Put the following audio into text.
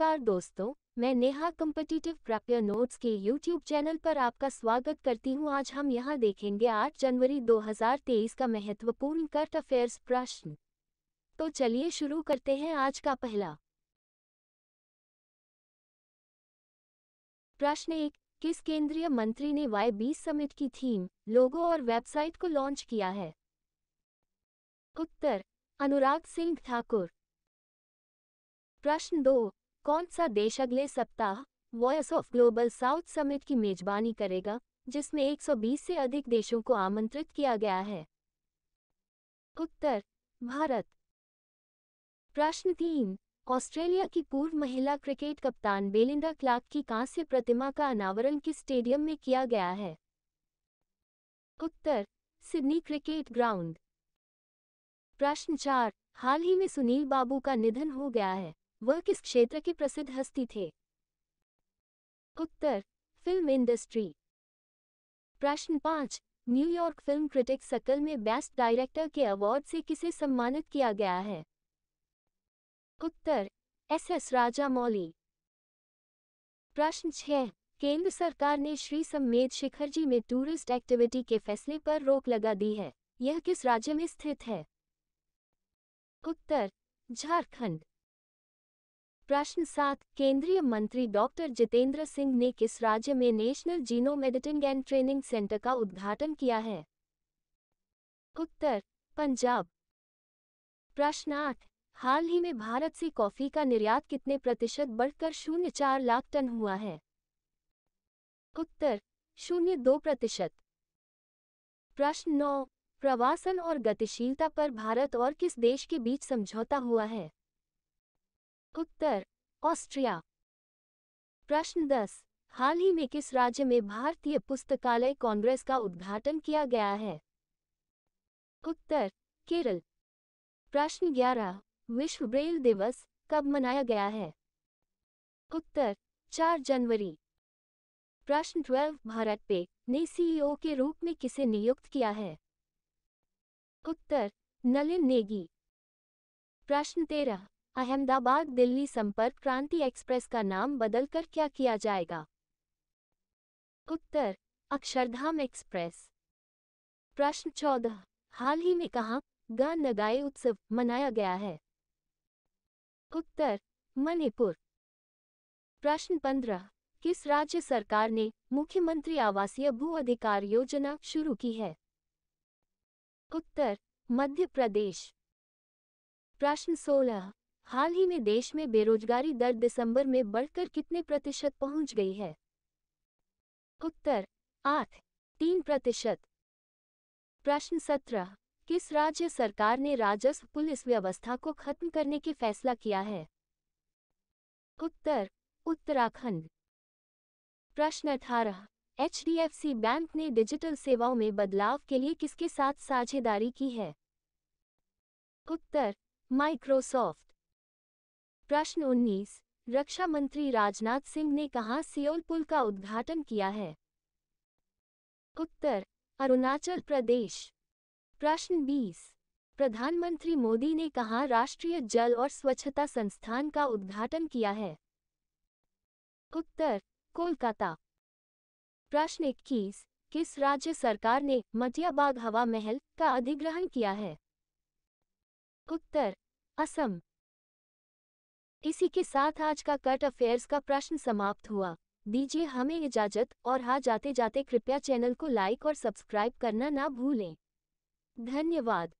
नमस्कार दोस्तों मैं नेहा कम्पटिटिव प्रप्य नोट्स के यूट्यूब चैनल पर आपका स्वागत करती हूं आज हम यहां देखेंगे 8 जनवरी 2023 का महत्वपूर्ण करंट अफेयर्स प्रश्न तो चलिए शुरू करते हैं आज का पहला प्रश्न एक किस केंद्रीय मंत्री ने वाई बीस समिट की थीम लोगो और वेबसाइट को लॉन्च किया है उत्तर अनुराग सिंह ठाकुर प्रश्न दो कौन सा देश अगले सप्ताह Voice of Global South Summit की मेजबानी करेगा जिसमें 120 से अधिक देशों को आमंत्रित किया गया है उत्तर भारत प्रश्न तीन ऑस्ट्रेलिया की पूर्व महिला क्रिकेट कप्तान बेलिंडा क्लार्क की कांस्य प्रतिमा का अनावरण किस स्टेडियम में किया गया है उत्तर सिडनी क्रिकेट ग्राउंड प्रश्न चार हाल ही में सुनील बाबू का निधन हो गया है वह किस क्षेत्र की प्रसिद्ध हस्ती थे उत्तर फिल्म इंडस्ट्री प्रश्न पांच न्यूयॉर्क फिल्म क्रिटिक सर्कल में बेस्ट डायरेक्टर के अवार्ड से किसे सम्मानित किया गया है उत्तर एस एस राजा मौली प्रश्न छह केंद्र सरकार ने श्री सम्मेद शिखरजी में टूरिस्ट एक्टिविटी के फैसले पर रोक लगा दी है यह किस राज्य में स्थित है उत्तर झारखंड प्रश्न सात केंद्रीय मंत्री डॉक्टर जितेंद्र सिंह ने किस राज्य में national genome editing and training centre का उद्घाटन किया है उत्तर पंजाब प्रश्न आठ हाल ही में भारत से कॉफी का निर्यात कितने प्रतिशत बढ़कर शून्य चार लाख टन हुआ है उत्तर शून्य दो प्रतिशत प्रश्न नौ प्रवासन और गतिशीलता पर भारत और किस देश के बीच समझौता हुआ है उत्तर ऑस्ट्रिया प्रश्न दस हाल ही में किस राज्य में भारतीय पुस्तकालय कांग्रेस का उद्घाटन किया गया है उत्तर केरल प्रश्न ग्यारह विश्व ब्रेल दिवस कब मनाया गया है उत्तर चार जनवरी प्रश्न ट्वेल्व भारत पे ने सीईओ e के रूप में किसे नियुक्त किया है उत्तर नलिन नेगी प्रश्न तेरह अहमदाबाद दिल्ली संपर्क क्रांति एक्सप्रेस का नाम बदलकर क्या किया जाएगा उत्तर अक्षरधाम एक्सप्रेस प्रश्न चौदह हाल ही में कहा गान नगाई उत्सव मनाया गया है उत्तर मणिपुर प्रश्न पंद्रह किस राज्य सरकार ने मुख्यमंत्री आवासीय भू अधिकार योजना शुरू की है उत्तर मध्य प्रदेश प्रश्न सोलह हाल ही में देश में बेरोजगारी दर दिसंबर में बढ़कर कितने प्रतिशत पहुंच गई है उत्तर आठ तीन प्रतिशत प्रश्न सत्रह किस राज्य सरकार ने राजस्व पुलिस व्यवस्था को खत्म करने के फैसला किया है उत्तर उत्तराखंड प्रश्न अठारह एच बैंक ने डिजिटल सेवाओं में बदलाव के लिए किसके साथ साझेदारी की है उत्तर माइक्रोसॉफ्ट प्रश्न 19 रक्षा मंत्री राजनाथ सिंह ने कहा सियोल पुल का उद्घाटन किया है उत्तर अरुणाचल प्रदेश प्रश्न 20 प्रधानमंत्री मोदी ने कहा राष्ट्रीय जल और स्वच्छता संस्थान का उद्घाटन किया है उत्तर कोलकाता प्रश्न इक्कीस किस राज्य सरकार ने मटियाबाग हवा महल का अधिग्रहण किया है उत्तर असम इसी के साथ आज का कट अफेयर्स का प्रश्न समाप्त हुआ दीजिए हमें इजाजत और हाँ जाते जाते कृपया चैनल को लाइक और सब्सक्राइब करना ना भूलें धन्यवाद